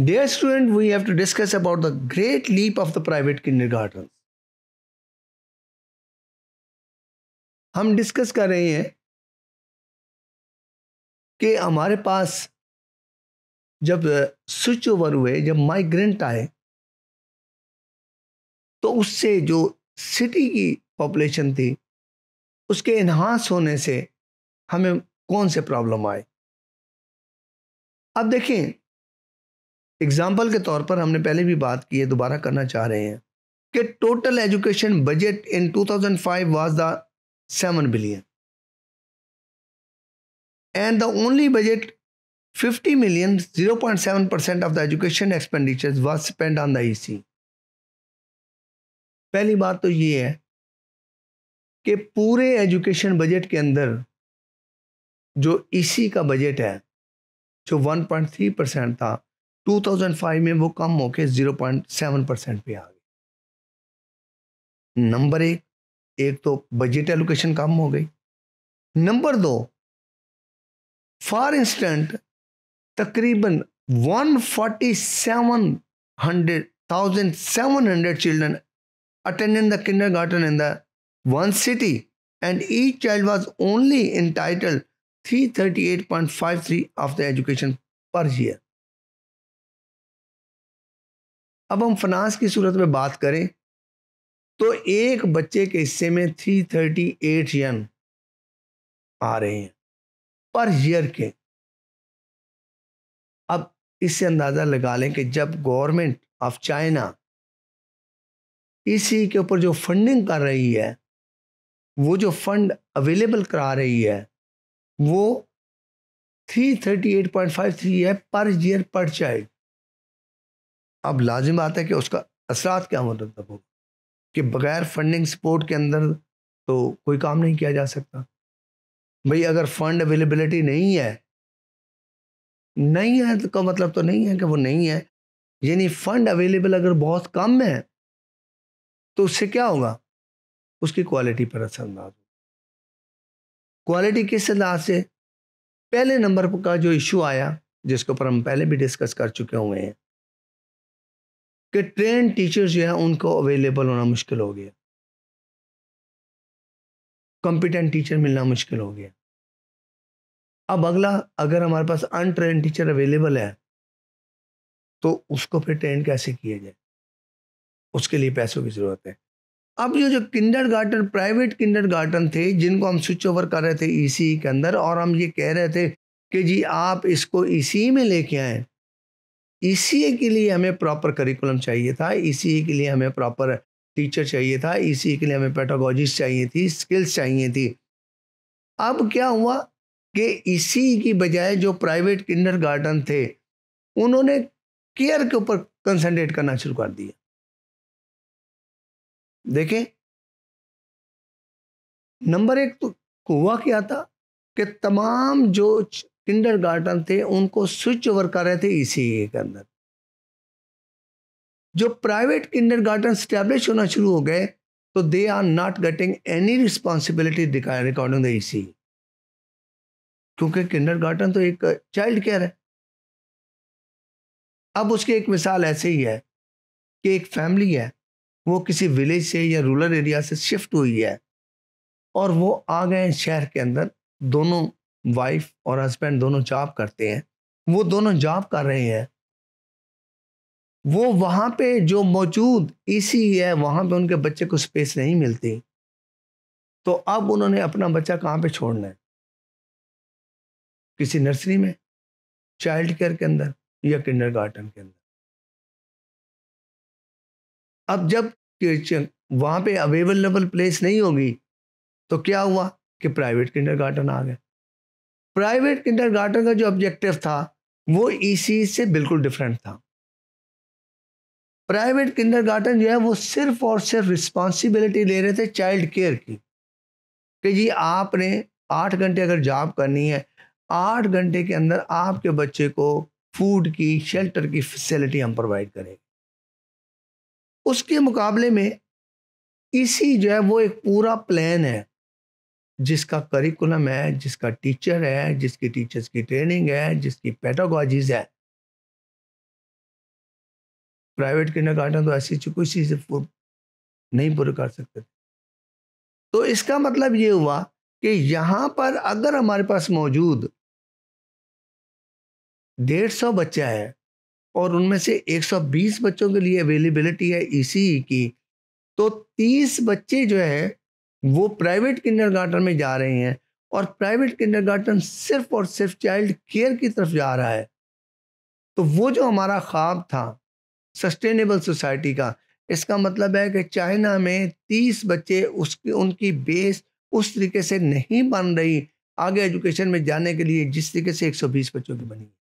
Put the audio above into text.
Dear student, we have to discuss about the great leap of the private kindergarten. हम discuss कर रहे हैं कि हमारे पास जब स्विच ओवर हुए जब माइग्रेंट आए तो उससे जो सिटी की पॉपुलेशन थी उसके इन्हांस होने से हमें कौन से प्रॉब्लम आए अब देखें एग्जाम्पल के तौर पर हमने पहले भी बात की है दोबारा करना चाह रहे हैं कि total education budget in 2005 was the seven billion and the only budget 50 million 0.7% percent of the education expenditure spent on the EC पहली बात तो ये है कि पूरे एजुकेशन बजट के अंदर जो ईसी e का बजट है जो 1.3 परसेंट था 2005 में वो कम होके 0.7 परसेंट पे आ गई नंबर एक एक तो बजट एलोकेशन कम हो गई नंबर दो फॉर इंस्टेंट तकरीबन 147 forty seven hundred thousand seven hundred children attend in the kindergarten in the city and each child was only in title three thirty eight point five three of the education per year अब हम फनास की सूरत में बात करें तो एक बच्चे के हिस्से में थ्री थर्टी एट यन आ रहे हैं पर ईयर के अब इससे अंदाज़ा लगा लें कि जब गवर्नमेंट ऑफ चाइना इसी के ऊपर जो फंडिंग कर रही है वो जो फंड अवेलेबल करा रही है वो 338.53 है पर ईयर पर चाइल्ड अब लाजिम बात है कि उसका असरात क्या मतलब होगा कि बगैर फंडिंग सपोर्ट के अंदर तो कोई काम नहीं किया जा सकता भाई अगर फंड अवेलेबिलिटी नहीं है नहीं है तो का मतलब तो नहीं है कि वो नहीं है यानी फंड अवेलेबल अगर बहुत कम है तो उससे क्या होगा उसकी क्वालिटी पर असरअंदाज होगा क्वालिटी किस अंदाज से पहले नंबर का जो इशू आया जिसके ऊपर हम पहले भी डिस्कस कर चुके हुए हैं कि ट्रेन टीचर्स जो हैं उनको अवेलेबल होना मुश्किल हो गया कॉम्पिटेंट टीचर मिलना मुश्किल हो गया अब अगला अगर हमारे पास अनट्रेन टीचर अवेलेबल है तो उसको फिर ट्रेन कैसे किया जाए उसके लिए पैसों की ज़रूरत है अब ये जो kindergarten private kindergarten थे जिनको हम स्विच ओवर कर रहे थे ई e e के अंदर और हम ये कह रहे थे कि जी आप इसको ई e में लेके आएँ ई के लिए हमें प्रॉपर करिकुलम चाहिए था ई के लिए हमें प्रॉपर टीचर चाहिए था ई के लिए हमें पेटागोजीज चाहिए थी स्किल्स चाहिए थी अब क्या हुआ कि इसी की बजाय जो प्राइवेट किंडर गार्डन थे उन्होंने केयर के ऊपर कंसनट्रेट करना शुरू कर दिया देखें नंबर एक तो हुआ क्या था कि तमाम जो किंडर गार्डन थे उनको स्विच ओवर कर रहे थे इसी e के अंदर जो प्राइवेट किंडर गार्डन स्टैब्लिश होना शुरू हो गए तो they are not getting any responsibility regarding the इसी क्योंकि किंडर गार्डन तो एक चाइल्ड केयर है अब उसकी एक मिसाल ऐसे ही है कि एक फैमिली है वो किसी विलेज से या रूरल एरिया से शिफ्ट हुई है और वो आ गए शहर के अंदर दोनों वाइफ और हस्बैंड दोनों जॉब करते हैं वो दोनों जॉब कर रहे हैं वो वहाँ पे जो मौजूद इसी है वहाँ पे उनके बच्चे को स्पेस नहीं मिलती तो अब उन्होंने अपना बच्चा कहाँ पे छोड़ना है किसी नर्सरी में चाइल्ड केयर के अंदर या किंडर गार्डन के अंदर अब जब वहाँ पे अवेलेबल प्लेस नहीं होगी तो क्या हुआ कि प्राइवेट किंडर गार्डन आ गए प्राइवेट गार्डन का जो ऑब्जेक्टिव था वो ई से बिल्कुल डिफरेंट था प्राइवेट गार्डन जो है वो सिर्फ और सिर्फ रिस्पॉन्सिबिलिटी ले रहे थे चाइल्ड केयर की कि जी आपने आठ घंटे अगर जॉब करनी है आठ घंटे के अंदर आपके बच्चे को फूड की शेल्टर की फैसिलिटी हम प्रोवाइड करेंगे उसके मुकाबले में इसी जो है वो एक पूरा प्लान है जिसका करिकुलम है जिसका टीचर है जिसकी टीचर्स की ट्रेनिंग है जिसकी पैटागॉजीज है प्राइवेट किंडर गार्डन तो ऐसी कोई चीज़ नहीं पूरी कर सकते थे तो इसका मतलब ये हुआ कि यहाँ पर अगर हमारे पास मौजूद डेढ़ सौ बच्चा है और उनमें से 120 बच्चों के लिए अवेलेबिलिटी है ई e e की तो 30 बच्चे जो है वो प्राइवेट किंडर में जा रहे हैं और प्राइवेट किंडर सिर्फ और सिर्फ चाइल्ड केयर की तरफ जा रहा है तो वो जो हमारा ख्वाब था सस्टेनेबल सोसाइटी का इसका मतलब है कि चाइना में तीस बच्चे उसकी उनकी बेस उस तरीके से नहीं बन रही आगे एजुकेशन में जाने के लिए जिस तरीके से 120 बच्चों की बनी